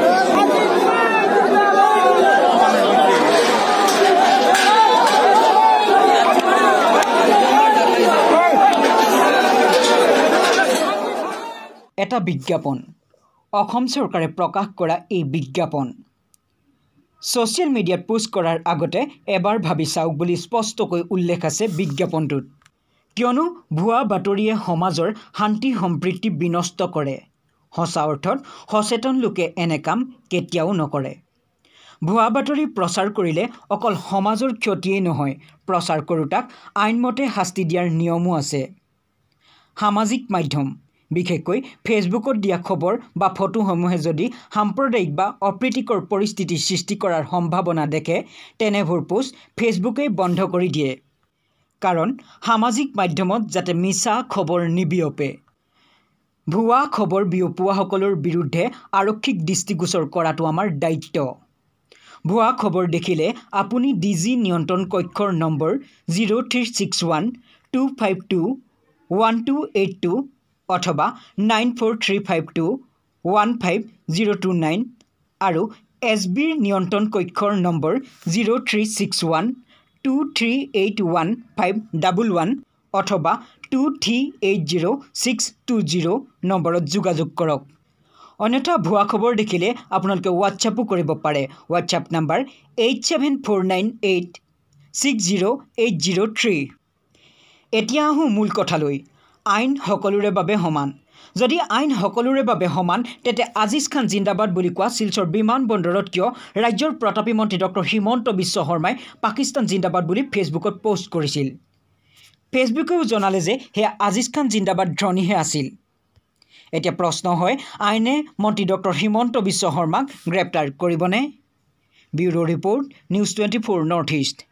এটা বিজ্ঞাপন অসম চৰকাৰে প্ৰকাশ কৰা এই বিজ্ঞাপন ছ'চিয়েল মিডিয়াত পোষ্ট কৰাৰ আগতে এবাৰ ভাবি চাওক বুলি স্পষ্টকৈ উল্লেখ আছে বিজ্ঞাপনটোত কিয়নো ভুৱা বাতৰিয়ে সমাজৰ শান্তি সম্প্ৰীতি বিনষ্ট কৰে সঁচা অৰ্থত সচেতন লোকে এনে কাম কেতিয়াও নকৰে ভুৱা বাতৰি প্ৰচাৰ কৰিলে অকল সমাজৰ ক্ষতিয়েই নহয় প্ৰচাৰ কৰোঁতাক আইনমতে শাস্তি দিয়াৰ নিয়মো আছে সামাজিক মাধ্যম বিশেষকৈ ফেচবুকত দিয়া খবৰ বা ফটোসমূহে যদি সাম্প্ৰদায়িক বা অপ্ৰীতিকৰ পৰিস্থিতি সৃষ্টি কৰাৰ সম্ভাৱনা দেখে তেনেবোৰ পোষ্ট ফেচবুকেই বন্ধ কৰি দিয়ে কাৰণ সামাজিক মাধ্যমত যাতে মিছা খবৰ নিবিয়পে ভুৱা খবৰ বিয়পোৱাসকলৰ বিৰুদ্ধে আৰক্ষীক দৃষ্টিগোচৰ কৰাটো আমাৰ দায়িত্ব ভুৱা খবৰ দেখিলে আপুনি ডিজি নিয়ন্ত্ৰণ কক্ষৰ number zero' three six one two five two one two eight two অথবা nine four three five two one five zero' two nine আৰু এছ বিৰ নিয়ন্ত্ৰণ কক্ষৰ number zero' three six one two three eight one five double one অথবা two three eight zero' six two zero' নম্বৰত যোগাযোগ কৰক অন্যথা ভুৱা খবৰ দেখিলে আপোনালোকে হোৱাটছআপো কৰিব পাৰে WhatsApp number eight seven four nine eight six zero' eight zero' three এতিয়া আহোঁ মূল কথালৈ আইন সকলোৰে বাবে সমান যদি আইন সকলোৰে বাবে সমান তেন্তে আজিজ খান জিন্দাবাদ বুলি কোৱা শিলচৰ বিমান বন্দৰত কিয় ৰাজ্যৰ প্ৰতাপী মন্ত্ৰী ডক্টৰ হিমন্ত বিশ্ব শৰ্মাই পাকিস্তান জিন্দাবাদ বুলি ফেচবুকত পোষ্ট কৰিছিল ফেচবুকেও জনালে যে সেয়া আজিজ খান জিন্দাবাদ ধ্বনিহে আছিল এতিয়া প্ৰশ্ন হয় আইনে মন্ত্ৰী ডক্টৰ হিমন্ত বিশ্ব শৰ্মাক গ্ৰেপ্তাৰ কৰিবনে বিউৰ report news twenty four north east